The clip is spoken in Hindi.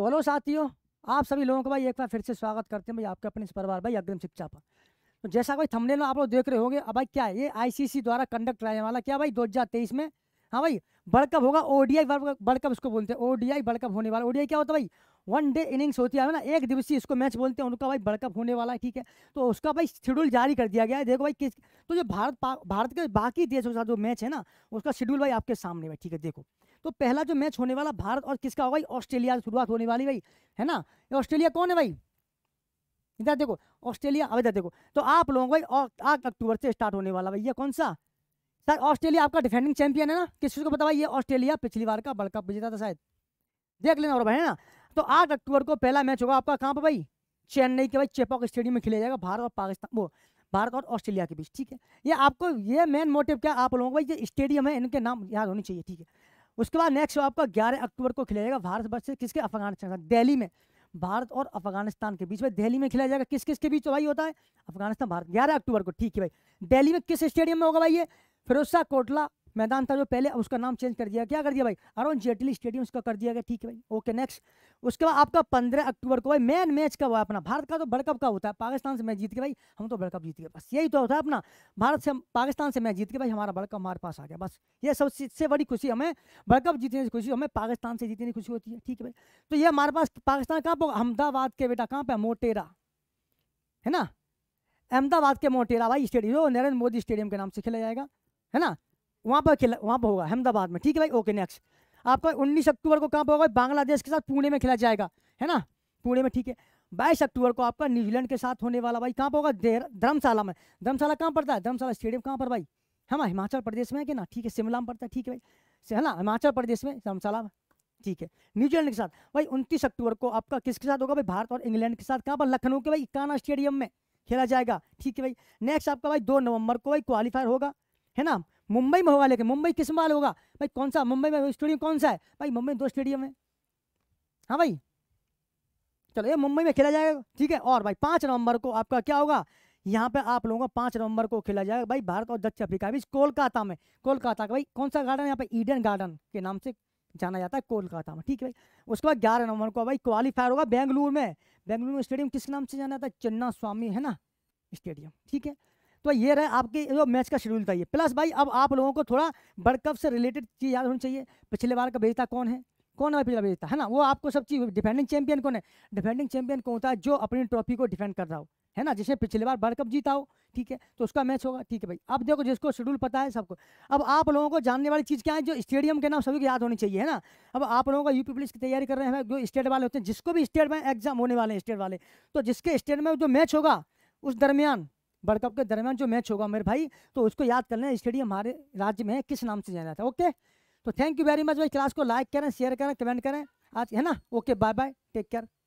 तो हेलो साथियों आप सभी लोगों का भाई एक बार फिर से स्वागत करते हैं भाई आपके अपने इस परिवार भाई अग्रिम शिक्षा पर तो जैसा भाई थमने आप लोग देख रहे होंगे अब भाई क्या है ये आईसीसी द्वारा कंडक्ट कराने वाला क्या भाई 2023 में हाँ भाई वर्ल्ड कप होगा ओडीआई वर्ल्ड कप इसको बोलते हैं ओडीआई वर्ल्ड कप होने वाला ओडीआई क्या होता है भाई वन डे इनिंग्स होती है ना एक दिवसीय इसको मैच बोलते हैं उनका भाई वर्ल्ड कप होने वाला है ठीक है तो उसका भाई शेड्यूल जारी कर दिया गया है देखो भाई किस तो जो भारत भारत के बाकी देशों के साथ जो मैच है ना उसका शेड्यूल भाई आपके सामने भाई ठीक है देखो तो पहला जो मैच होने वाला भारत और किसका होगा ऑस्ट्रेलिया से शुरुआत होने वाली भाई है ना ऑस्ट्रेलिया कौन है भाई इधर देखो ऑस्ट्रेलिया अब इधर देखो तो आप लोगों को आठ अक्टूबर से स्टार्ट होने वाला भाई ये कौन सा सर ऑस्ट्रेलिया आपका डिफेंडिंग चैंपियन है ना चीज को पता भाई ये ऑस्ट्रेलिया पिछली बार का वर्ल्ड कप विजेता था शायद देख लेना और भाई है ना तो आठ अक्टूबर को पहला मैच होगा आपका कहाँ पर भाई चेन्नई के भाई चेपॉक स्टेडियम में खेला जाएगा भारत और पाकिस्तान वो भारत और ऑस्ट्रेलिया के बीच ठीक है ये आपको ये मेन मोटिव क्या आप लोगों को ये स्टेडियम है इनके नाम याद होनी चाहिए ठीक है उसके बाद नेक्स्ट आपका ग्यारह अक्टूबर को खेला जाएगा भारत वर्ष किसके अफगानिस्तान दिल्ली में भारत और अफगानिस्तान के बीच में दिल्ली में खेला जाएगा किस किस के बीच भाई होता है अफगानिस्तान भारत ग्यारह अक्टूबर को ठीक है भाई दिल्ली में किस स्टेडियम में होगा भाई ये फिरोजा कोटला मैदान था जो पहले उसका नाम चेंज कर दिया क्या कर दिया भाई अरुण जेटली स्टेडियम उसका कर दिया गया ठीक है भाई ओके नेक्स्ट उसके बाद आपका पंद्रह अक्टूबर को भाई मेन मैच कब हुआ अपना भारत का तो वर्ल्ड कप का होता है पाकिस्तान से मैच जीत के भाई हम तो वर्ल्ड कप जीत गए बस यही तो होता है अपना भारत से पाकिस्तान से मैच जीत के भाई हमारा वर्ल्ड कप हमारे पास आ गया बस ये सबसे बड़ी खुशी हमें वर्ल्ड कप जीतने की खुशी हमें पाकिस्तान से जीतने की खुशी होती है ठीक है भाई तो ये हमारे पास पाकिस्तान कहाँ पर अहमदाबाद के बेटा कहाँ पर मोटेरा है ना अहमदाबाद के मोटेरा भाई स्टेडियम जो नरेंद्र मोदी स्टेडियम के नाम से खेला जाएगा है ना वहाँ पर खेला वहाँ पर होगा अहमदाबाद में ठीक है भाई ओके नेक्स्ट आपका उन्नीस अक्टूबर को कहाँ पर होगा बांग्लादेश के साथ पुणे में खेला जाएगा है ना पुणे में ठीक है बाईस अक्टूबर को आपका न्यूजीलैंड के साथ होने वाला भाई कहाँ पर होगा धर्मशाला में धर्मशाला कहाँ पड़ता है धर्मशाला स्टेडियम कहाँ पर भाई हम हिमाचल प्रदेश में है कि ना ठीक है शिमला में पड़ता है ठीक है भाई है ना हिमाचल प्रदेश में धर्मशाला में ठीक है न्यूजीलैंड के साथ भाई उनतीस अक्टूबर को आपका किसके साथ होगा भाई भारत और इंग्लैंड के साथ कहाँ पर लखनऊ के भाई काना स्टेडियम में खेला जाएगा ठीक है भाई नेक्स्ट आपका भाई दो नवंबर को भाई क्वालिफायर होगा है ना मुंबई में होगा लेकिन मुंबई किस माल होगा भाई कौन सा मुंबई में स्टेडियम कौन सा है भाई मुंबई में दो स्टेडियम है हाँ भाई चलो ये मुंबई में खेला जाएगा ठीक है और भाई पाँच नवंबर को आपका क्या होगा यहाँ पे आप लोगों का पाँच नवंबर को खेला जाएगा भाई भारत और दक्षिण अफ्रीका बीच कोलकाता में कोलकाता का भाई कौन सा गार्डन यहाँ पे ईडन गार्डन के नाम से जाना जाता है कोलकाता में ठीक है भाई उसके बाद ग्यारह नवंबर को भाई क्वालिफायर होगा बेंगलुरु में बेंगलुरु में स्टेडियम किस नाम से जाना जाता है चन्ना स्वामी है ना स्टेडियम ठीक है तो ये रहे आपके जो मैच का शेड्यूल था ये प्लस भाई अब आप लोगों को थोड़ा वर्ल्ड कप से रिलेटेड चीज़ याद होनी चाहिए पिछले बार का भेजता कौन है कौन है पिछला भेजता है ना वो आपको सब चीज़ डिफेंडिंग चैंपियन कौन है डिफेंडिंग चैंपियन कौन होता है जो अपनी ट्रॉफी को डिफेंड कर रहा हो है ना जिसने पिछले बार वर्ल्ड कप जीता हो ठीक है तो उसका मैच होगा ठीक है भाई अब देखो जिसको शेड्यूल पता है सबको अब आप लोगों को जानने वाली चीज़ क्या है जो स्टेडियम के नाम सभी को याद होनी चाहिए है ना अब आप लोगों का यूपी पुलिस की तैयारी कर रहे हैं जो स्टेट वाले होते हैं जिसको भी स्टेट में एग्जाम होने वाले हैं स्टेट वाले तो जिसके स्टेट में जो मैच होगा उस दरमियान वर्ल्ड कप के दरमियान जो मैच होगा मेरे भाई तो उसको याद कर लें स्टेडियम हमारे राज्य में किस नाम से जाना था ओके तो थैंक यू वेरी मच भाई क्लास को लाइक करें शेयर करें कमेंट करें आज है ना okay bye bye take care